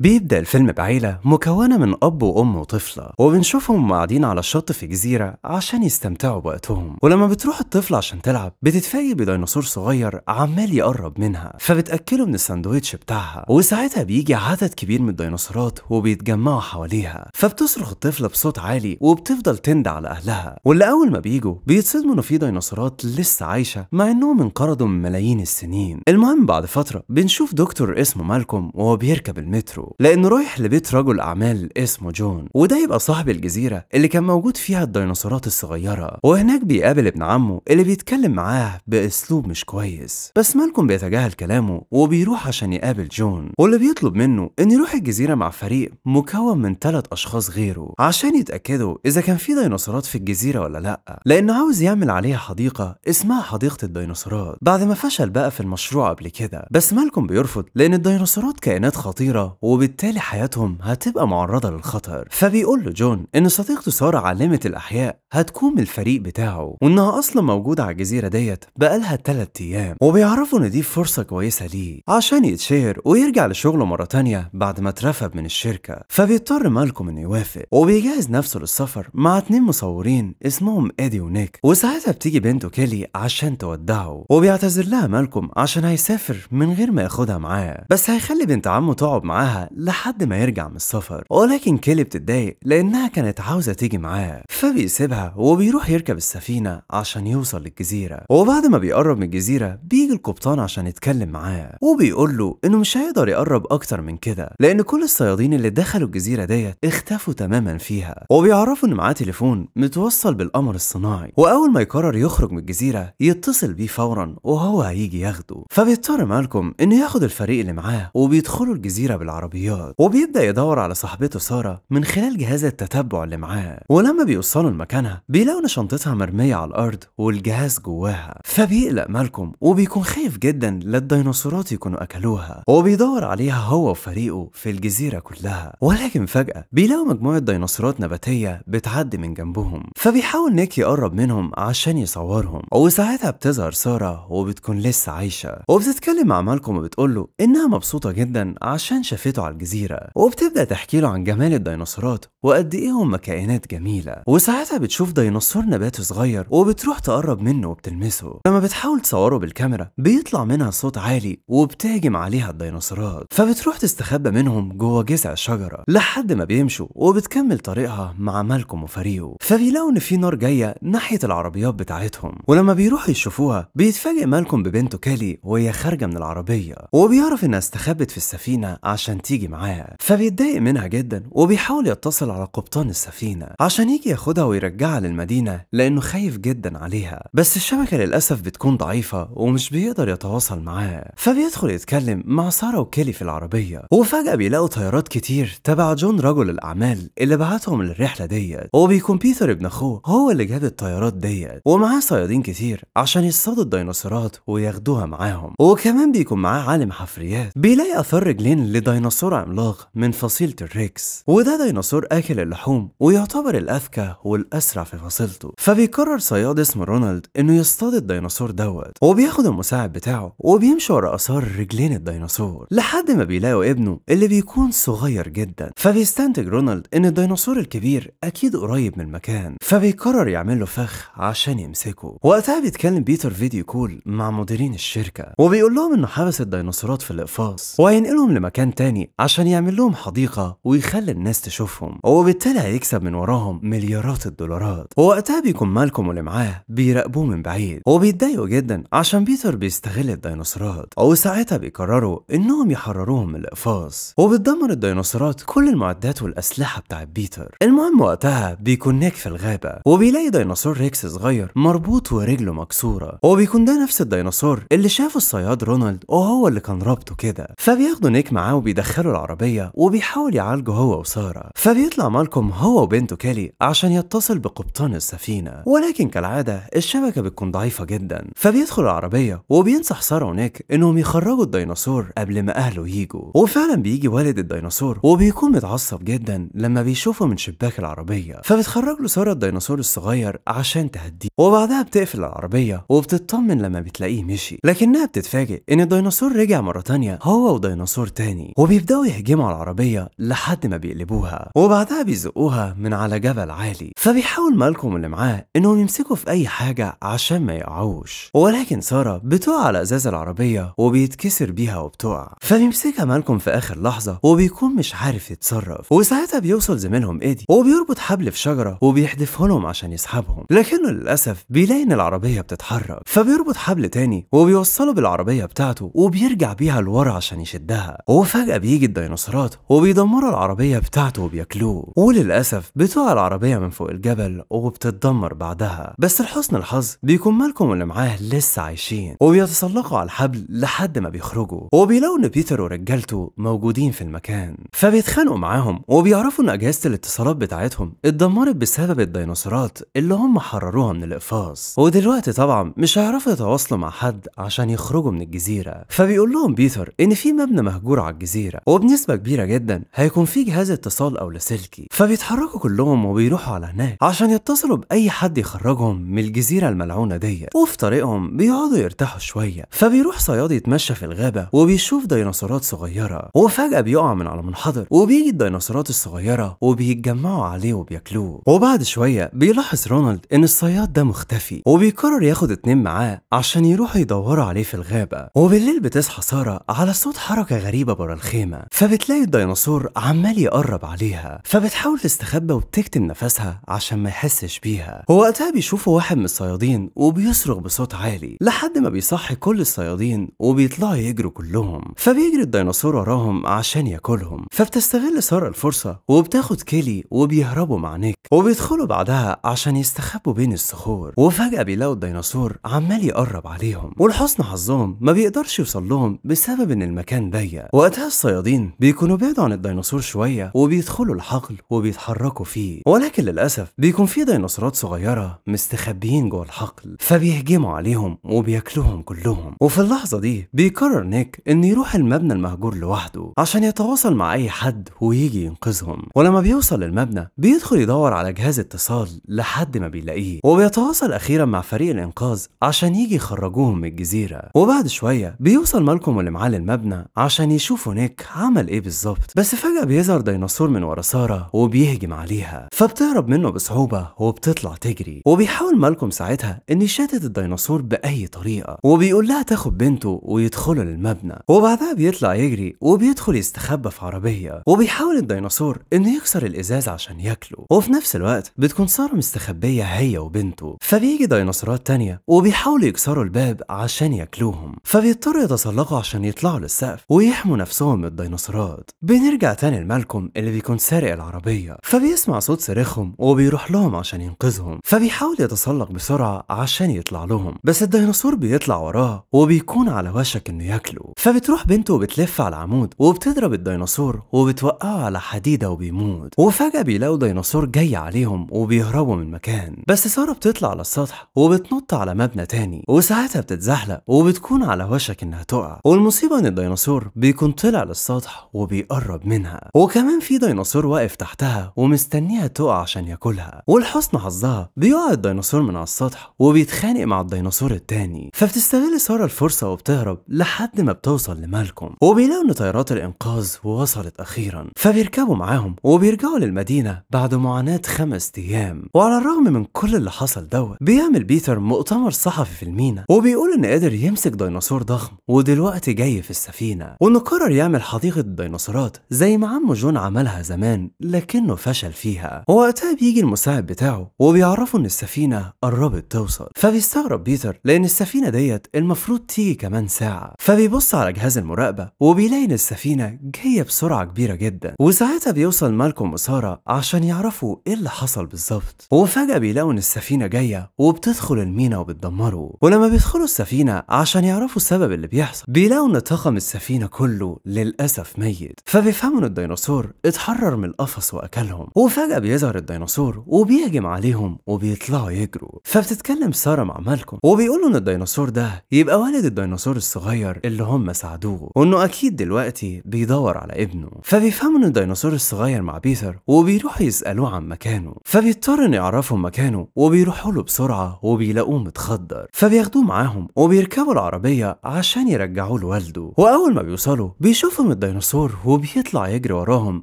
بيبدأ الفيلم بعيلة مكونة من أب وأم وطفلة وبنشوفهم قاعدين على الشط في جزيرة عشان يستمتعوا بوقتهم ولما بتروح الطفلة عشان تلعب بتتفاجئ بديناصور صغير عمال يقرب منها فبتأكله من الساندويتش بتاعها وساعتها بيجي عدد كبير من الديناصورات وبيتجمعوا حواليها فبتصرخ الطفلة بصوت عالي وبتفضل تند على أهلها واللي أول ما بيجوا بيتصدموا إنه في ديناصورات لسه عايشة مع إنهم انقرضوا من ملايين السنين المهم بعد فترة بنشوف دكتور اسمه مالكم وهو بيركب المترو لأنه رايح لبيت رجل أعمال اسمه جون وده يبقى صاحب الجزيرة اللي كان موجود فيها الديناصورات الصغيرة وهناك بيقابل ابن عمه اللي بيتكلم معاه بأسلوب مش كويس بس مالكم بيتجاهل كلامه وبيروح عشان يقابل جون واللي بيطلب منه إن يروح الجزيرة مع فريق مكون من ثلاث أشخاص غيره عشان يتأكدوا إذا كان في ديناصورات في الجزيرة ولا لأ لأنه عاوز يعمل عليها حديقة اسمها حديقة الديناصورات بعد ما فشل بقى في المشروع قبل كده بس مالكم بيرفض لأن الديناصورات كائنات خطيرة و وبالتالي حياتهم هتبقى معرضة للخطر فبيقول له جون إن صديقته سارة عالمة الأحياء هتكون من الفريق بتاعه وإنها أصلا موجودة على الجزيرة ديت بقالها 3 أيام وبيعرفوا إن دي فرصة كويسة ليه عشان يتشهر ويرجع لشغله مرة تانية بعد ما اترفد من الشركة فبيضطر مالكم إنه يوافق وبيجهز نفسه للسفر مع اتنين مصورين اسمهم إيدي ونيك وساعتها بتيجي بنته كيلي عشان تودعه وبيعتذر لها مالكم عشان هيسافر من غير ما ياخدها معاه بس هيخلي بنت عمه تقعد معاها لحد ما يرجع من السفر ولكن كيلي بتتضايق لأنها كانت عاوزة تيجي معاه فبيسيبها وبيروح يركب السفينة عشان يوصل للجزيرة وبعد ما بيقرب من الجزيرة بيجي القبطان عشان يتكلم معاه وبيقول له إنه مش هيقدر يقرب أكتر من كده لأن كل الصيادين اللي دخلوا الجزيرة ديت اختفوا تماما فيها وبيعرفوا إن معاه تليفون متوصل بالقمر الصناعي وأول ما يقرر يخرج من الجزيرة يتصل بيه فورا وهو هيجي ياخده فبيضطر مالكم إنه ياخد الفريق اللي معاه وبيدخلوا الجزيرة بالعربية العربيات وبيبدأ يدور على صاحبته سارة من خلال جهاز التتبع اللي معاه ولما بيوصلوا لمكانها بيلاقوا ان شنطتها مرمية على الأرض والجهاز جواها فبيقلق مالكم وبيكون خايف جدا للديناصورات يكونوا أكلوها وبيدور عليها هو وفريقه في الجزيرة كلها ولكن فجأة بيلاقوا مجموعة ديناصورات نباتية بتعدي من جنبهم فبيحاول نيك يقرب منهم عشان يصورهم وساعتها بتظهر سارة وبتكون لسه عايشة وبتتكلم مع مالكم وبتقول له إنها مبسوطة جدا عشان شافته على الجزيرة وبتبدأ تحكي له عن جمال الديناصورات وقد إيه هم كائنات جميلة وساعتها بتشوف ديناصور نبات صغير وبتروح تقرب منه وبتلمسه لما بتحاول تصوره بالكاميرا بيطلع منها صوت عالي وبتهجم عليها الديناصورات فبتروح تستخبى منهم جوه جذع شجرة لحد ما بيمشوا وبتكمل طريقها مع مالكم وفريقه فبيلاقوا إن في نار جاية ناحية العربيات بتاعتهم ولما بيروحوا يشوفوها بيتفاجئ مالكم ببنته كالي وهي خارجة من العربية وبيعرف إنها استخبت في السفينة عشان تيجي تيجي معاه فبيتضايق منها جدا وبيحاول يتصل على قبطان السفينة عشان يجي ياخدها ويرجعها للمدينة لأنه خايف جدا عليها بس الشبكة للأسف بتكون ضعيفة ومش بيقدر يتواصل معاه فبيدخل يتكلم مع سارة وكيلي في العربية وفجأة بيلاقوا طيارات كتير تبع جون رجل الأعمال اللي بعتهم للرحلة ديت وبيكون بيتر ابن أخوه هو اللي جاب الطيارات ديت ومعاه صيادين كتير عشان يصطادوا الديناصورات وياخدوها معاهم وكمان بيكون معاه عالم حفريات بيلاقي أثر رجلين لديناصور ديناصور عملاق من فصيلة الريكس وده ديناصور آكل اللحوم ويعتبر الأذكى والأسرع في فصيلته فبيقرر صياد اسمه رونالد إنه يصطاد الديناصور دوت وبياخد المساعد بتاعه وبيمشي ورا آثار رجلين الديناصور لحد ما بيلاقوا ابنه اللي بيكون صغير جدا فبيستنتج رونالد إن الديناصور الكبير أكيد قريب من المكان فبيقرر يعمل له فخ عشان يمسكه وقتها بيتكلم بيتر فيديو كول مع مديرين الشركة وبيقول لهم إنه حبس الديناصورات في الإقفاص وهينقلهم لمكان تاني عشان يعمل لهم حديقة ويخلي الناس تشوفهم وبالتالي هيكسب من وراهم مليارات الدولارات ووقتها بيكون مالكم واللي معاه بيراقبوه من بعيد وبيتضايقوا جدا عشان بيتر بيستغل الديناصورات وساعتها بيقرروا انهم يحرروهم من الاقفاص وبتدمر الديناصورات كل المعدات والاسلحة بتاعت بيتر المهم وقتها بيكون نيك في الغابة وبيلاقي ديناصور ريكس صغير مربوط ورجله مكسورة وبيكون ده نفس الديناصور اللي شافه الصياد رونالد وهو اللي كان رابطه كده فبياخدوا نيك معاه وبيدخله بيدخلوا العربية وبيحاول يعالجه هو وسارة فبيطلع مالكم هو وبنته كيلي عشان يتصل بقبطان السفينة ولكن كالعادة الشبكة بتكون ضعيفة جدا فبيدخل العربية وبينصح سارة ونيك انهم يخرجوا الديناصور قبل ما اهله يجوا وفعلا بيجي والد الديناصور وبيكون متعصب جدا لما بيشوفه من شباك العربية فبتخرج له سارة الديناصور الصغير عشان تهديه وبعدها بتقفل العربية وبتطمن لما بتلاقيه مشي لكنها بتتفاجئ ان الديناصور رجع مرة تانية هو وديناصور تاني وبيبدأ بيبدأوا يهجموا على العربية لحد ما بيقلبوها وبعدها بيزقوها من على جبل عالي فبيحاول مالكم اللي معاه إنهم يمسكوا في أي حاجة عشان ما يقعوش ولكن سارة بتقع على إزاز العربية وبيتكسر بيها وبتقع فبيمسكها مالكم في آخر لحظة وبيكون مش عارف يتصرف وساعتها بيوصل زميلهم إيدي وبيربط حبل في شجرة وبيحدفه لهم عشان يسحبهم لكنه للأسف بيلاقي إن العربية بتتحرك فبيربط حبل تاني وبيوصله بالعربية بتاعته وبيرجع بيها لورا عشان يشدها وفجأة بيجي بتيجي الديناصورات وبيدمروا العربية بتاعته وبياكلوه وللأسف بتقع العربية من فوق الجبل وبتتدمر بعدها بس لحسن الحظ بيكون مالكم واللي معاه لسه عايشين وبيتسلقوا على الحبل لحد ما بيخرجوا وبيلاقوا ان بيتر ورجالته موجودين في المكان فبيتخانقوا معاهم وبيعرفوا ان اجهزة الاتصالات بتاعتهم اتدمرت بسبب الديناصورات اللي هم حرروها من الإقفاص ودلوقتي طبعا مش هيعرفوا يتواصلوا مع حد عشان يخرجوا من الجزيرة فبيقول لهم بيتر ان في مبنى مهجور على الجزيرة وبنسبه كبيره جدا هيكون في جهاز اتصال او لاسلكي فبيتحركوا كلهم وبيروحوا على هناك عشان يتصلوا باي حد يخرجهم من الجزيره الملعونه ديت وفي طريقهم بيقعدوا يرتاحوا شويه فبيروح صياد يتمشى في الغابه وبيشوف ديناصورات صغيره وفجاه بيقع من على منحدر وبيجي الديناصورات الصغيره وبيتجمعوا عليه وبياكلوه وبعد شويه بيلاحظ رونالد ان الصياد ده مختفي وبيقرر ياخد اتنين معاه عشان يروحوا يدوروا عليه في الغابه وبالليل بتصحى ساره على صوت حركه غريبه بره الخيمه فبتلاقي الديناصور عمال يقرب عليها فبتحاول تستخبى وبتكتم نفسها عشان ما يحسش بيها ووقتها بيشوفوا واحد من الصيادين وبيصرخ بصوت عالي لحد ما بيصحي كل الصيادين وبيطلعوا يجروا كلهم فبيجري الديناصور وراهم عشان ياكلهم فبتستغل سارة الفرصة وبتاخد كيلي وبيهربوا مع نيك وبيدخلوا بعدها عشان يستخبوا بين الصخور وفجأة بيلاقوا الديناصور عمال يقرب عليهم ولحسن حظهم ما بيقدرش يوصل لهم بسبب ان المكان ضيق وقتها الصيادين الفضفاضين بيكونوا بعيد عن الديناصور شوية وبيدخلوا الحقل وبيتحركوا فيه ولكن للأسف بيكون في ديناصورات صغيرة مستخبيين جوه الحقل فبيهجموا عليهم وبياكلوهم كلهم وفي اللحظة دي بيقرر نيك إنه يروح المبنى المهجور لوحده عشان يتواصل مع أي حد ويجي ينقذهم ولما بيوصل للمبنى بيدخل يدور على جهاز اتصال لحد ما بيلاقيه وبيتواصل أخيرا مع فريق الإنقاذ عشان يجي يخرجوهم من الجزيرة وبعد شوية بيوصل مالكم واللي معاه للمبنى عشان يشوفوا نيك عمل ايه بالظبط بس فجأة بيظهر ديناصور من ورا سارة وبيهجم عليها فبتهرب منه بصعوبة وبتطلع تجري وبيحاول مالكم ساعتها ان يشتت الديناصور بأي طريقة وبيقول لها تاخد بنته ويدخلوا للمبنى وبعدها بيطلع يجري وبيدخل يستخبى في عربية وبيحاول الديناصور انه يكسر الازاز عشان ياكله وفي نفس الوقت بتكون سارة مستخبية هي وبنته فبيجي ديناصورات تانية وبيحاولوا يكسروا الباب عشان ياكلوهم فبيضطروا يتسلقوا عشان يطلعوا للسقف ويحموا نفسهم من الديناصورات بنرجع تاني لمالكم اللي بيكون سارق العربية فبيسمع صوت صريخهم وبيروح لهم عشان ينقذهم فبيحاول يتسلق بسرعة عشان يطلع لهم بس الديناصور بيطلع وراه وبيكون على وشك انه ياكله فبتروح بنته وبتلف على العمود وبتضرب الديناصور وبتوقعه على حديدة وبيموت وفجأة بيلاقوا ديناصور جاي عليهم وبيهربوا من المكان بس سارة بتطلع على السطح وبتنط على مبنى تاني وساعتها بتتزحلق وبتكون على وشك انها تقع والمصيبة ان الديناصور بيكون طلع للسطح السطح وبيقرب منها وكمان في ديناصور واقف تحتها ومستنيها تقع عشان ياكلها ولحسن حظها بيقع الديناصور من على السطح وبيتخانق مع الديناصور التاني فبتستغل سارة الفرصة وبتهرب لحد ما بتوصل لمالكم وبيلاقوا ان طيارات الانقاذ وصلت اخيرا فبيركبوا معاهم وبيرجعوا للمدينة بعد معاناة خمس ايام وعلى الرغم من كل اللي حصل دوت بيعمل بيتر مؤتمر صحفي في المينا وبيقول ان قدر يمسك ديناصور ضخم ودلوقتي جاي في السفينة وانه قرر يعمل حديقة الديناصورات زي ما عمه جون عملها زمان لكنه فشل فيها ووقتها بيجي المساعد بتاعه وبيعرفه ان السفينة قربت توصل فبيستغرب بيتر لان السفينة ديت المفروض تيجي كمان ساعة فبيبص على جهاز المراقبة وبيلاقي ان السفينة جاية بسرعة كبيرة جدا وساعتها بيوصل مالكوم وسارة عشان يعرفوا ايه اللي حصل بالظبط وفجأة بيلاقوا ان السفينة جاية وبتدخل المينا وبتدمره ولما بيدخلوا السفينة عشان يعرفوا السبب اللي بيحصل بيلاقوا ان طاقم السفينة كله للأسف للأسف ميت فبيفهموا الديناصور اتحرر من القفص وأكلهم وفجأة بيظهر الديناصور وبيهجم عليهم وبيطلعوا يجروا فبتتكلم سارة مع مالكم وبيقولوا إن الديناصور ده يبقى والد الديناصور الصغير اللي هم ساعدوه وإنه أكيد دلوقتي بيدور على ابنه فبيفهموا إن الديناصور الصغير مع بيتر وبيروحوا يسألوه عن مكانه فبيضطر إن يعرفوا مكانه وبيروحوا له بسرعة وبيلاقوه متخدر فبياخدوه معاهم وبيركبوا العربية عشان يرجعوه لوالده وأول ما بيوصلوا بيشوفهم الديناصور وبيطلع يجري وراهم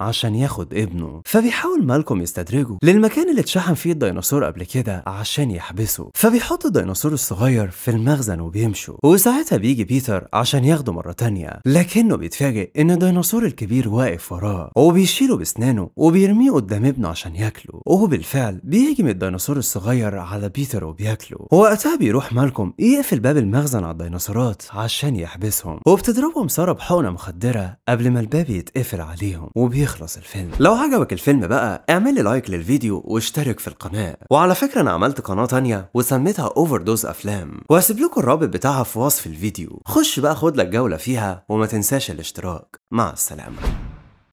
عشان ياخد ابنه فبيحاول مالكوم يستدرجه للمكان اللي اتشحن فيه الديناصور قبل كده عشان يحبسه فبيحط الديناصور الصغير في المخزن وبيمشوا وساعتها بيجي بيتر عشان ياخده مرة تانية لكنه بيتفاجئ ان الديناصور الكبير واقف وراه وبيشيله باسنانه وبيرميه قدام ابنه عشان ياكله وبالفعل بيهجم الديناصور الصغير على بيتر وبياكله وقتها بيروح مالكوم يقفل باب المخزن على الديناصورات عشان يحبسهم وبتضربهم سارة بحقنة مخدرة قبل ما الباب يتقفل عليهم وبيخلص الفيلم لو عجبك الفيلم بقى اعمل لايك للفيديو واشترك في القناة وعلى فكرة انا عملت قناة تانية وسميتها اوفر دوز افلام وهسيب لكم الرابط بتاعها في وصف الفيديو خش بقى خد لك جولة فيها وما تنساش الاشتراك مع السلامة